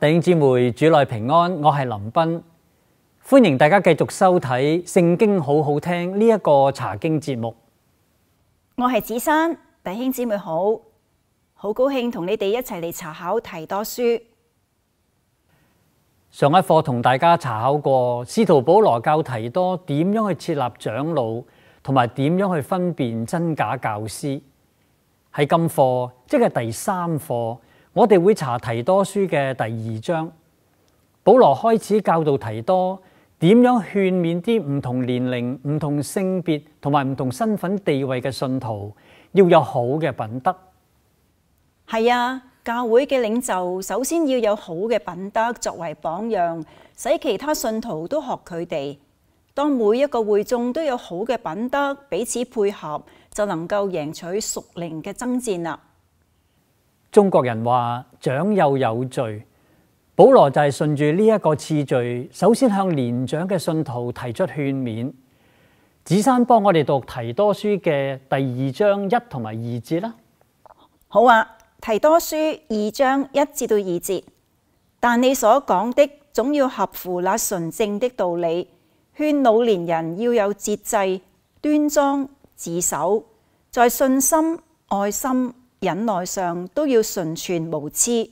弟兄姊妹，主内平安，我系林斌，欢迎大家继续收睇《圣经好好听》呢一个查经节目。我系子珊，弟兄姊妹好，好高兴同你哋一齐嚟查考提多书。上一课同大家查考过，司徒保罗教提多点样去设立长老，同埋点样去分辨真假教师。喺今课即系第三课。我哋会查提多书嘅第二章，保罗开始教导提多点样劝勉啲唔同年龄、唔同性别同埋唔同身份地位嘅信徒要有好嘅品德。系啊，教会嘅领袖首先要有好嘅品德作为榜样，使其他信徒都学佢哋。当每一个会众都有好嘅品德，彼此配合，就能够赢取属灵嘅争战啦。中国人话长幼有序，保罗就系顺住呢一个次序，首先向年长嘅信徒提出劝勉。子山帮我哋读提多书嘅第二章一同埋二节啦。好啊，提多书二章一至到二节，但你所讲的总要合乎那纯正的道理，劝老年人要有节制、端庄、自守，在信心、爱心。忍耐上都要纯全无疵。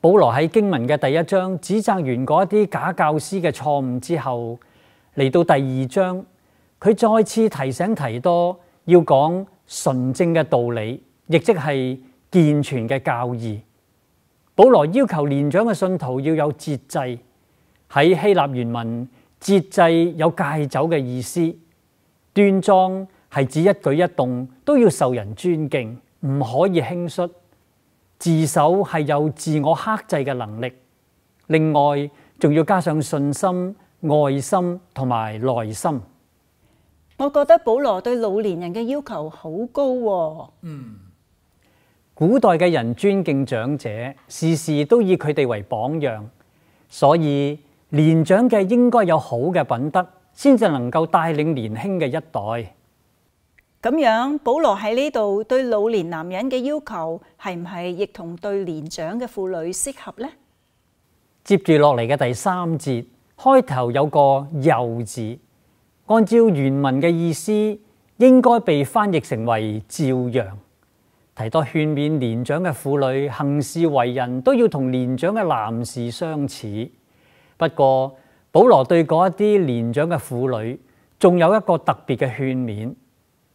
保罗喺经文嘅第一章指责完嗰一啲假教师嘅错误之后，嚟到第二章，佢再次提醒提多要讲纯正嘅道理，亦即系健全嘅教义。保罗要求年长嘅信徒要有节制，喺希腊原文节制有戒酒嘅意思。端庄系指一举一动都要受人尊敬。唔可以轻率，自首系有自我克制嘅能力。另外，仲要加上信心、爱心同埋耐心。我觉得保罗对老年人嘅要求好高。嗯，古代嘅人尊敬长者，事事都以佢哋为榜样。所以年长嘅应该有好嘅品德，先至能够带领年轻嘅一代。咁樣，保羅喺呢度對老年男人嘅要求係唔係亦同對年長嘅婦女適合呢？接住落嚟嘅第三節開頭有個幼字，按照原文嘅意思應該被翻譯成為照樣提多勸勉年長嘅婦女行事為人都要同年長嘅男士相似。不過，保羅對嗰一啲年長嘅婦女仲有一個特別嘅勸勉。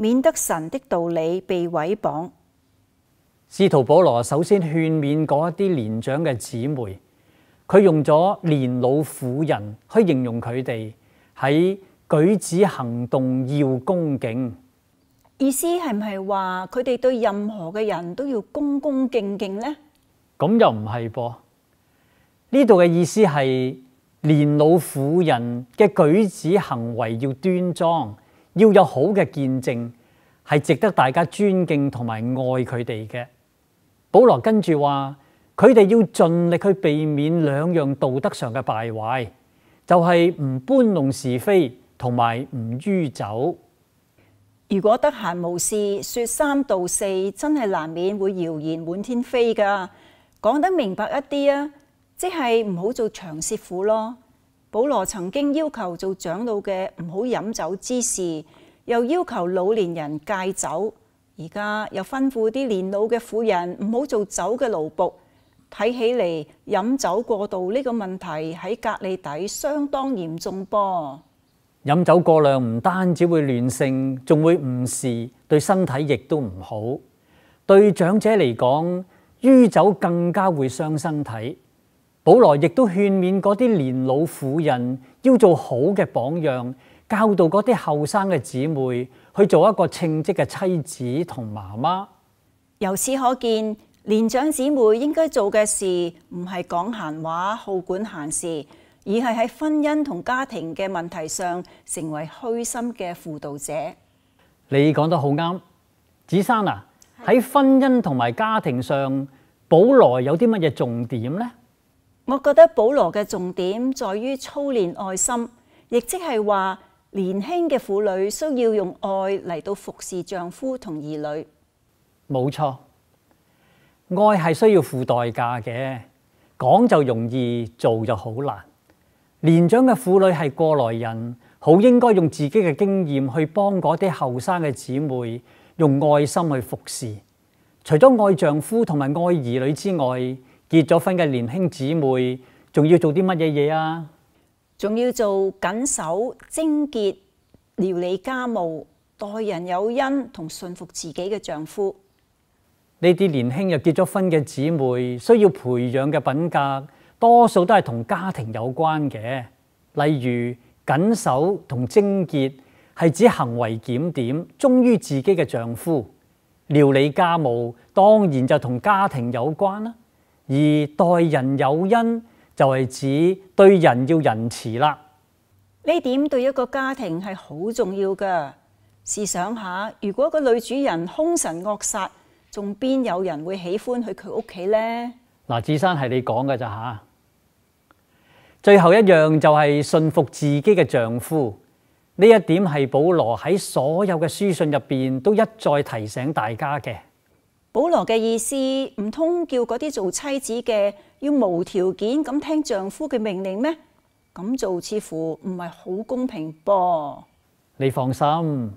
免得神的道理被毁谤。司徒保罗首先劝勉嗰一啲年长嘅姊妹，佢用咗年老妇人去形容佢哋喺举止行动要恭敬。意思系唔系话佢哋对任何嘅人都要恭恭敬敬呢？咁又唔系噃？呢度嘅意思系年老妇人嘅举止行为要端庄。要有好嘅见证，系值得大家尊敬同埋爱佢哋嘅。保罗跟住话，佢哋要尽力去避免两样道德上嘅败坏，就系唔搬弄是非同埋唔酗酒。如果得闲无事说三道四，真系难免会谣言满天飞噶。讲得明白一啲啊，即系唔好做长舌妇咯。保羅曾經要求做長老嘅唔好飲酒之事，又要求老年人戒酒，而家又吩咐啲年老嘅婦人唔好做酒嘅奴仆。睇起嚟，飲酒過度呢個問題喺隔离底相當嚴重噃。飲酒過量唔單止會亂性，仲會誤事，對身體亦都唔好。對長者嚟講，於酒更加會傷身體。保罗亦都劝勉嗰啲年老妇人要做好嘅榜样，教导嗰啲后生嘅姊妹去做一个称职嘅妻子同妈妈。由此可见，年长姊妹应该做嘅事唔系讲闲话、好管闲事，而系喺婚姻同家庭嘅问题上成为虚心嘅辅导者。你讲得好啱，子珊啊，喺婚姻同埋家庭上，保罗有啲乜嘢重点呢？我觉得保罗嘅重点在于操练爱心，亦即系话年轻嘅妇女需要用爱嚟到服侍丈夫同儿女。冇错，爱系需要付代价嘅，讲就容易，做就好难。年长嘅妇女系过来人，好应该用自己嘅经验去帮嗰啲后生嘅姊妹用爱心去服侍。除咗爱丈夫同埋爱儿女之外，结咗婚嘅年轻姊妹，仲要做啲乜嘢嘢啊？仲要做谨守、精洁、料理家务、待人有恩同信服自己嘅丈夫。呢啲年轻又结咗婚嘅姊妹需要培养嘅品格，多数都系同家庭有关嘅。例如谨守同精洁，系指行为检点，忠于自己嘅丈夫。料理家务当然就同家庭有关啦。而待人有恩就系指对人要仁慈啦。呢点对一个家庭系好重要噶。试想下，如果个女主人凶神恶煞，仲边有人会喜欢去佢屋企呢？嗱，智山系你讲嘅咋吓？最后一样就系信服自己嘅丈夫。呢一点系保罗喺所有嘅书信入边都一再提醒大家嘅。保罗嘅意思唔通叫嗰啲做妻子嘅要无条件咁听丈夫嘅命令咩？咁做似乎唔系好公平噃。你放心，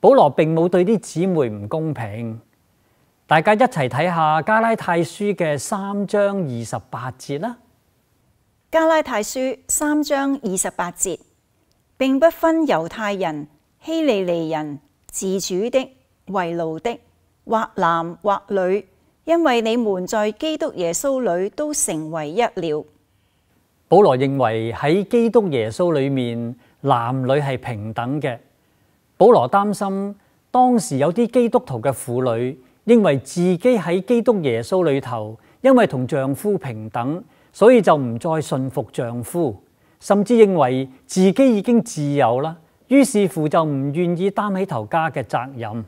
保罗并冇对啲姊妹唔公平。大家一齐睇下加拉太书嘅三章二十八节啦。加拉太书三章二十八节，并不分犹太人、希利尼人、自主的、为奴的。或男或女，因为你们在基督耶稣里都成为一了。保罗认为喺基督耶稣里面，男女系平等嘅。保罗担心当时有啲基督徒嘅妇女，认为自己喺基督耶稣里头，因为同丈夫平等，所以就唔再信服丈夫，甚至认为自己已经自由啦。于是乎就唔愿意担起头家嘅责任。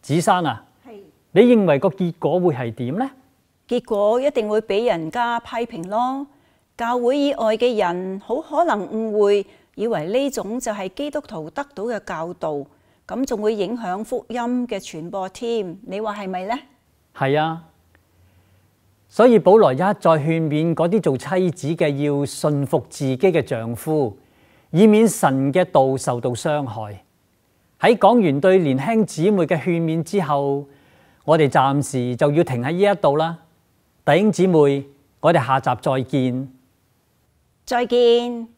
子珊啊！你认为个结果会系点呢？结果一定会俾人家批评咯。教会以外嘅人好可能误会，以为呢种就系基督徒得到嘅教导，咁仲会影响福音嘅传播添。你话系咪呢？系啊，所以保罗一再劝勉嗰啲做妻子嘅要信服自己嘅丈夫，以免神嘅道受到伤害。喺讲完对年轻姊妹嘅劝勉之后。我哋暫時就要停喺呢一度啦，弟兄姊妹，我哋下集再見，再見。